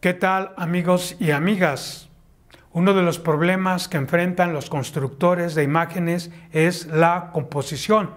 ¿Qué tal amigos y amigas? Uno de los problemas que enfrentan los constructores de imágenes es la composición.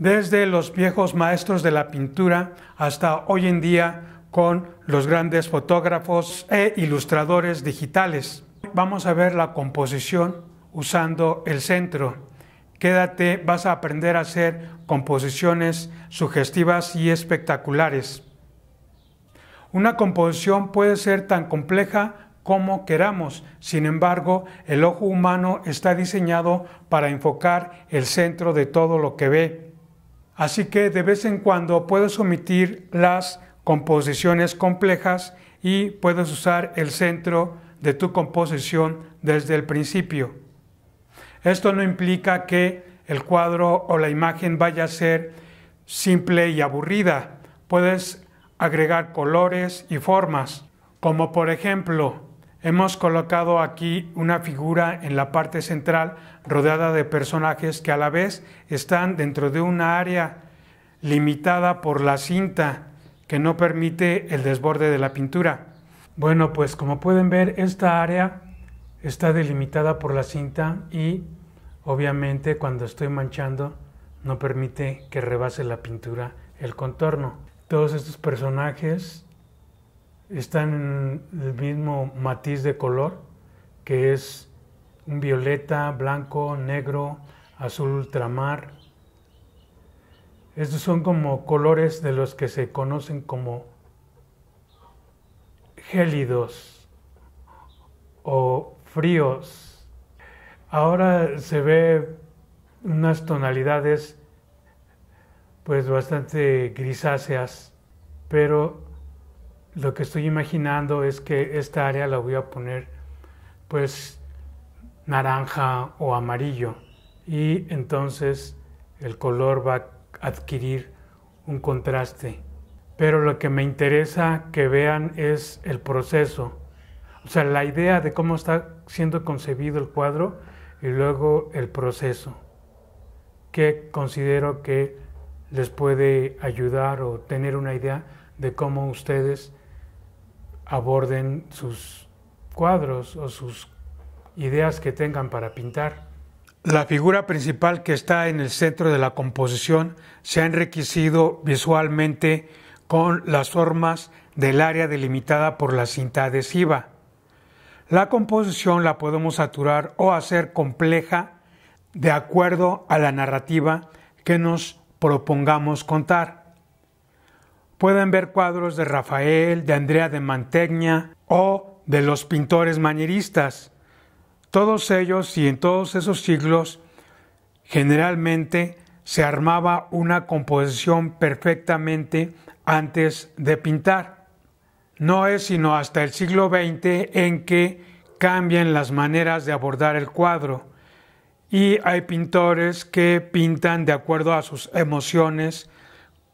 Desde los viejos maestros de la pintura hasta hoy en día con los grandes fotógrafos e ilustradores digitales. Vamos a ver la composición usando el centro. Quédate, vas a aprender a hacer composiciones sugestivas y espectaculares. Una composición puede ser tan compleja como queramos, sin embargo, el ojo humano está diseñado para enfocar el centro de todo lo que ve. Así que de vez en cuando puedes omitir las composiciones complejas y puedes usar el centro de tu composición desde el principio. Esto no implica que el cuadro o la imagen vaya a ser simple y aburrida. Puedes agregar colores y formas, como por ejemplo, hemos colocado aquí una figura en la parte central rodeada de personajes que a la vez están dentro de una área limitada por la cinta que no permite el desborde de la pintura. Bueno, pues como pueden ver, esta área está delimitada por la cinta y obviamente cuando estoy manchando no permite que rebase la pintura el contorno todos estos personajes están en el mismo matiz de color, que es un violeta, blanco, negro, azul ultramar. Estos son como colores de los que se conocen como gélidos o fríos. Ahora se ve unas tonalidades pues bastante grisáceas, pero lo que estoy imaginando es que esta área la voy a poner pues naranja o amarillo y entonces el color va a adquirir un contraste. Pero lo que me interesa que vean es el proceso, o sea, la idea de cómo está siendo concebido el cuadro y luego el proceso, que considero que les puede ayudar o tener una idea de cómo ustedes aborden sus cuadros o sus ideas que tengan para pintar. La figura principal que está en el centro de la composición se ha enriquecido visualmente con las formas del área delimitada por la cinta adhesiva. La composición la podemos saturar o hacer compleja de acuerdo a la narrativa que nos propongamos contar. Pueden ver cuadros de Rafael, de Andrea de Mantegna o de los pintores manieristas. Todos ellos y en todos esos siglos generalmente se armaba una composición perfectamente antes de pintar. No es sino hasta el siglo XX en que cambian las maneras de abordar el cuadro y hay pintores que pintan de acuerdo a sus emociones,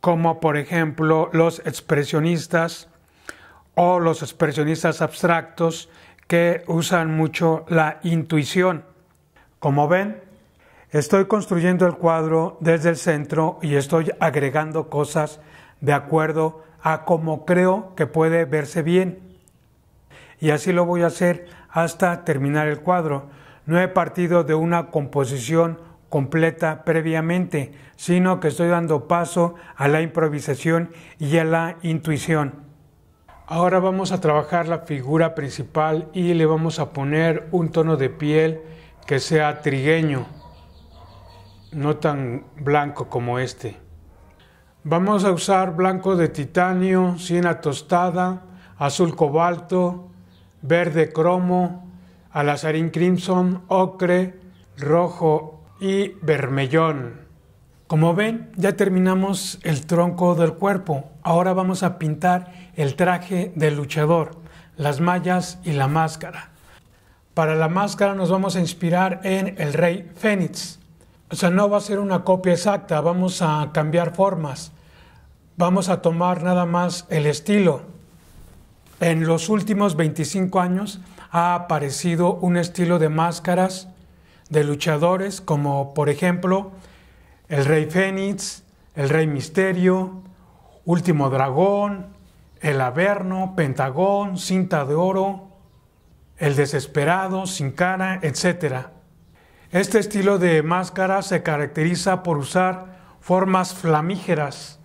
como por ejemplo los expresionistas o los expresionistas abstractos que usan mucho la intuición. Como ven, estoy construyendo el cuadro desde el centro y estoy agregando cosas de acuerdo a cómo creo que puede verse bien. Y así lo voy a hacer hasta terminar el cuadro. No he partido de una composición completa previamente, sino que estoy dando paso a la improvisación y a la intuición. Ahora vamos a trabajar la figura principal y le vamos a poner un tono de piel que sea trigueño, no tan blanco como este. Vamos a usar blanco de titanio, siena tostada, azul cobalto, verde cromo, alazarín crimson, ocre, rojo y vermellón. Como ven, ya terminamos el tronco del cuerpo. Ahora vamos a pintar el traje del luchador, las mallas y la máscara. Para la máscara nos vamos a inspirar en el rey Fénix. O sea, no va a ser una copia exacta, vamos a cambiar formas. Vamos a tomar nada más el estilo. En los últimos 25 años ha aparecido un estilo de máscaras de luchadores como por ejemplo el Rey Fénix, el Rey Misterio, Último Dragón, el Averno, Pentagón, Cinta de Oro, el Desesperado, Sin Cara, etc. Este estilo de máscara se caracteriza por usar formas flamígeras,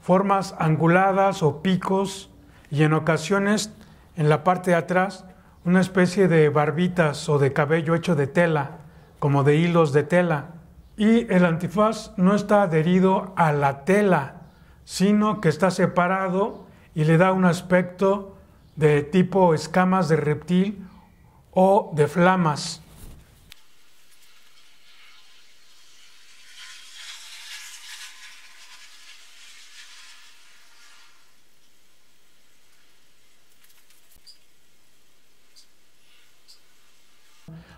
formas anguladas o picos y en ocasiones en la parte de atrás una especie de barbitas o de cabello hecho de tela, como de hilos de tela. Y el antifaz no está adherido a la tela, sino que está separado y le da un aspecto de tipo escamas de reptil o de flamas.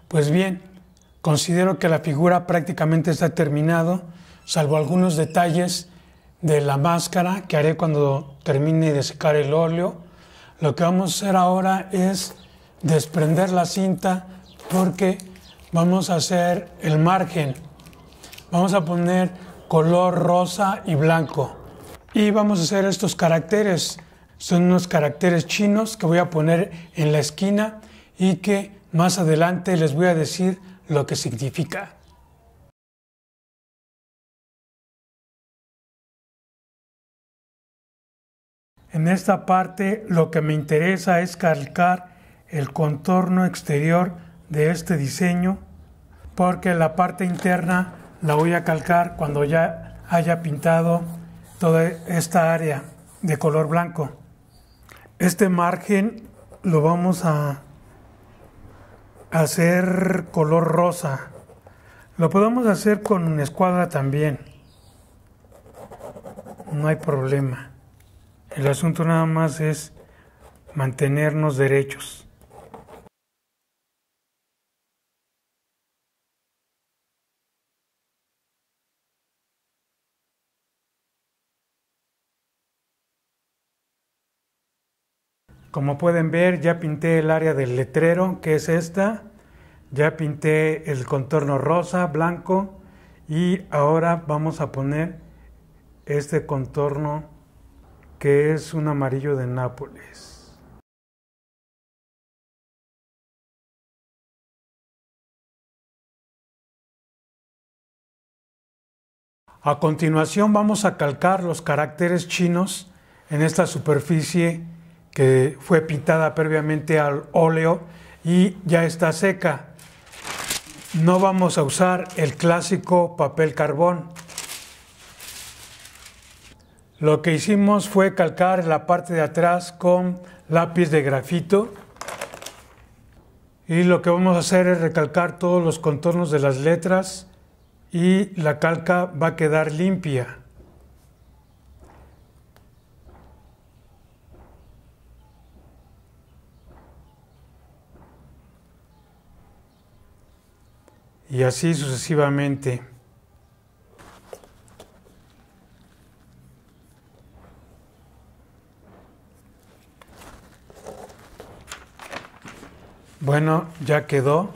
Pues bien, considero que la figura prácticamente está terminado, salvo algunos detalles de la máscara que haré cuando termine de secar el óleo. Lo que vamos a hacer ahora es desprender la cinta porque vamos a hacer el margen. Vamos a poner color rosa y blanco. Y vamos a hacer estos caracteres. Son unos caracteres chinos que voy a poner en la esquina y que más adelante les voy a decir lo que significa. En esta parte lo que me interesa es calcar el contorno exterior de este diseño porque la parte interna la voy a calcar cuando ya haya pintado toda esta área de color blanco. Este margen lo vamos a hacer color rosa. Lo podemos hacer con escuadra también. No hay problema. El asunto nada más es mantenernos derechos. Como pueden ver, ya pinté el área del letrero, que es esta. Ya pinté el contorno rosa, blanco. Y ahora vamos a poner este contorno que es un amarillo de Nápoles. A continuación vamos a calcar los caracteres chinos en esta superficie que fue pintada previamente al óleo y ya está seca. No vamos a usar el clásico papel carbón. Lo que hicimos fue calcar la parte de atrás con lápiz de grafito y lo que vamos a hacer es recalcar todos los contornos de las letras y la calca va a quedar limpia. y así sucesivamente. Bueno, ya quedó.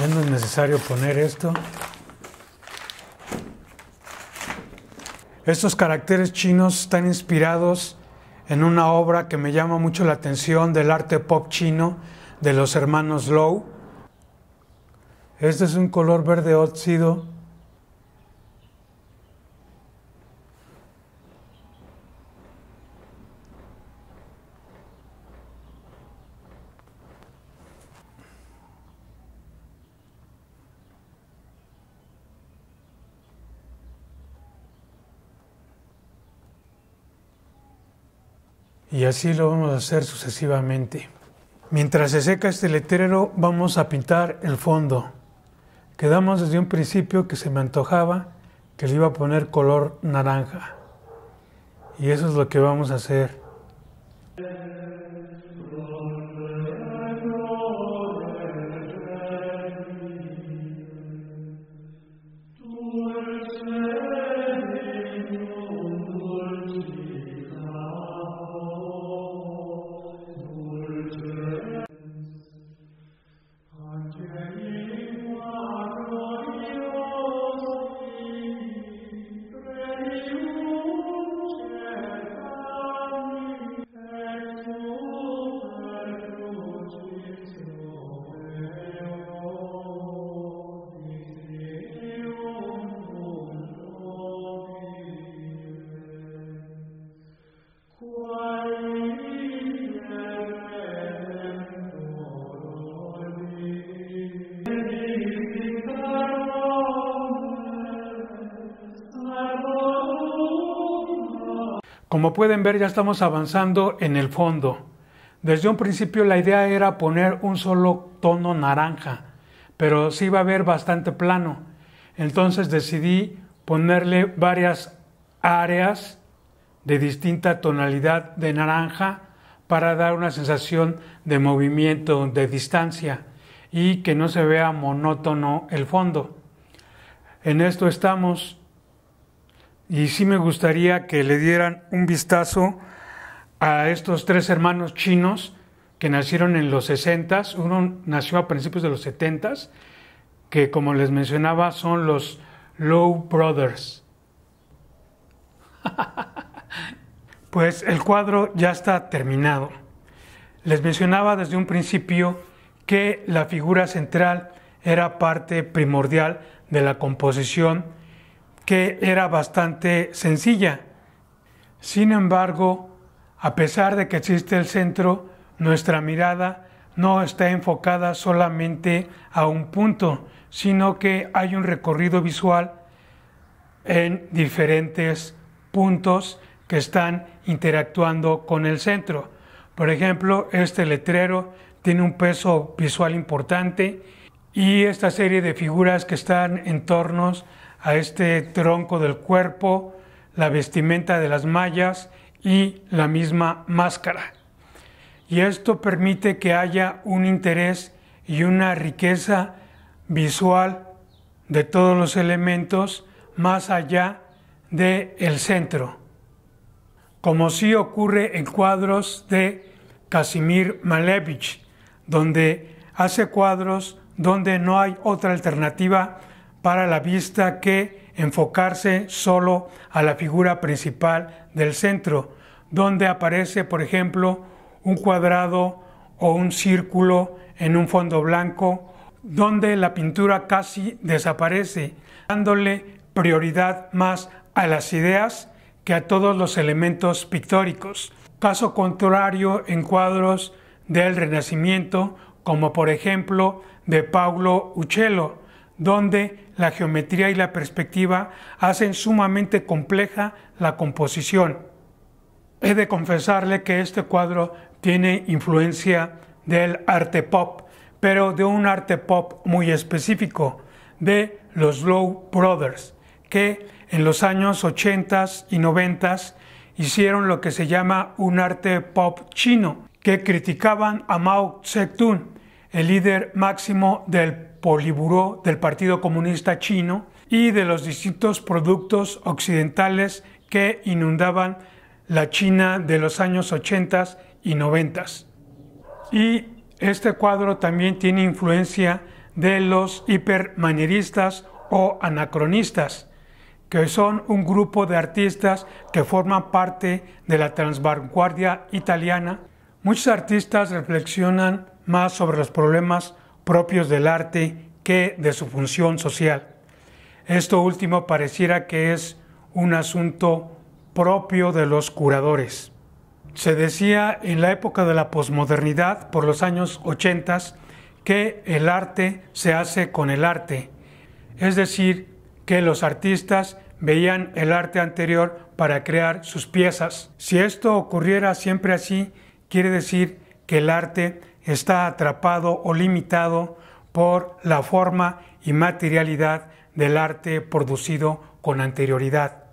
Ya no es necesario poner esto. Estos caracteres chinos están inspirados en una obra que me llama mucho la atención del arte pop chino de los hermanos Lowe. Este es un color verde óxido. Y así lo vamos a hacer sucesivamente. Mientras se seca este letrero vamos a pintar el fondo. Quedamos desde un principio que se me antojaba que le iba a poner color naranja. Y eso es lo que vamos a hacer. Como pueden ver ya estamos avanzando en el fondo. Desde un principio la idea era poner un solo tono naranja, pero sí iba a ver bastante plano. Entonces decidí ponerle varias áreas de distinta tonalidad de naranja para dar una sensación de movimiento, de distancia y que no se vea monótono el fondo. En esto estamos y sí me gustaría que le dieran un vistazo a estos tres hermanos chinos que nacieron en los 60, uno nació a principios de los 70, que como les mencionaba son los Low Brothers. Pues el cuadro ya está terminado. Les mencionaba desde un principio que la figura central era parte primordial de la composición que era bastante sencilla. Sin embargo, a pesar de que existe el centro, nuestra mirada no está enfocada solamente a un punto, sino que hay un recorrido visual en diferentes puntos que están interactuando con el centro. Por ejemplo, este letrero tiene un peso visual importante y esta serie de figuras que están en tornos a este tronco del cuerpo, la vestimenta de las mallas y la misma máscara. Y esto permite que haya un interés y una riqueza visual de todos los elementos más allá del el centro, como sí ocurre en cuadros de Casimir Malevich, donde hace cuadros donde no hay otra alternativa para la vista que enfocarse solo a la figura principal del centro, donde aparece, por ejemplo, un cuadrado o un círculo en un fondo blanco, donde la pintura casi desaparece, dándole prioridad más a las ideas que a todos los elementos pictóricos. Caso contrario en cuadros del Renacimiento, como por ejemplo de Paulo Uccello, donde la geometría y la perspectiva hacen sumamente compleja la composición. He de confesarle que este cuadro tiene influencia del arte pop, pero de un arte pop muy específico, de los Low Brothers, que en los años 80 y 90 hicieron lo que se llama un arte pop chino, que criticaban a Mao Zedong el líder máximo del Poliburó del Partido Comunista Chino y de los distintos productos occidentales que inundaban la China de los años 80 y 90. Y este cuadro también tiene influencia de los hipermanieristas o anacronistas, que son un grupo de artistas que forman parte de la transvanguardia italiana. Muchos artistas reflexionan más sobre los problemas propios del arte que de su función social. Esto último pareciera que es un asunto propio de los curadores. Se decía en la época de la posmodernidad, por los años 80, que el arte se hace con el arte, es decir, que los artistas veían el arte anterior para crear sus piezas. Si esto ocurriera siempre así, quiere decir que el arte está atrapado o limitado por la forma y materialidad del arte producido con anterioridad.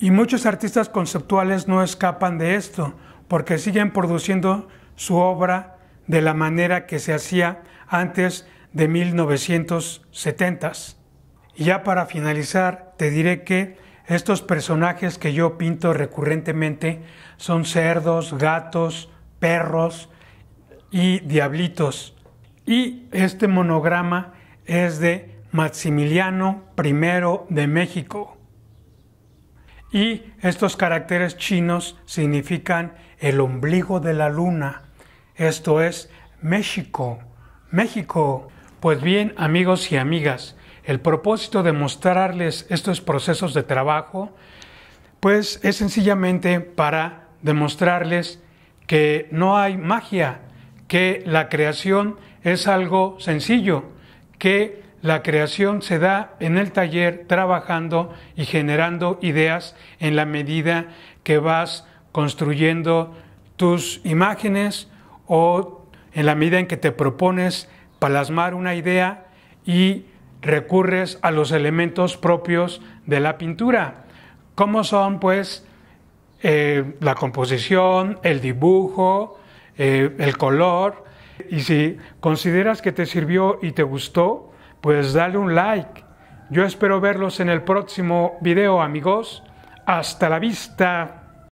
Y muchos artistas conceptuales no escapan de esto, porque siguen produciendo su obra de la manera que se hacía antes de 1970. Y ya para finalizar, te diré que estos personajes que yo pinto recurrentemente son cerdos, gatos, perros, y Diablitos. Y este monograma es de Maximiliano I de México. Y estos caracteres chinos significan el ombligo de la luna, esto es México, México. Pues bien, amigos y amigas, el propósito de mostrarles estos procesos de trabajo, pues es sencillamente para demostrarles que no hay magia, que la creación es algo sencillo, que la creación se da en el taller trabajando y generando ideas en la medida que vas construyendo tus imágenes o en la medida en que te propones plasmar una idea y recurres a los elementos propios de la pintura, como son pues eh, la composición, el dibujo, eh, el color. Y si consideras que te sirvió y te gustó, pues dale un like. Yo espero verlos en el próximo video, amigos. Hasta la vista.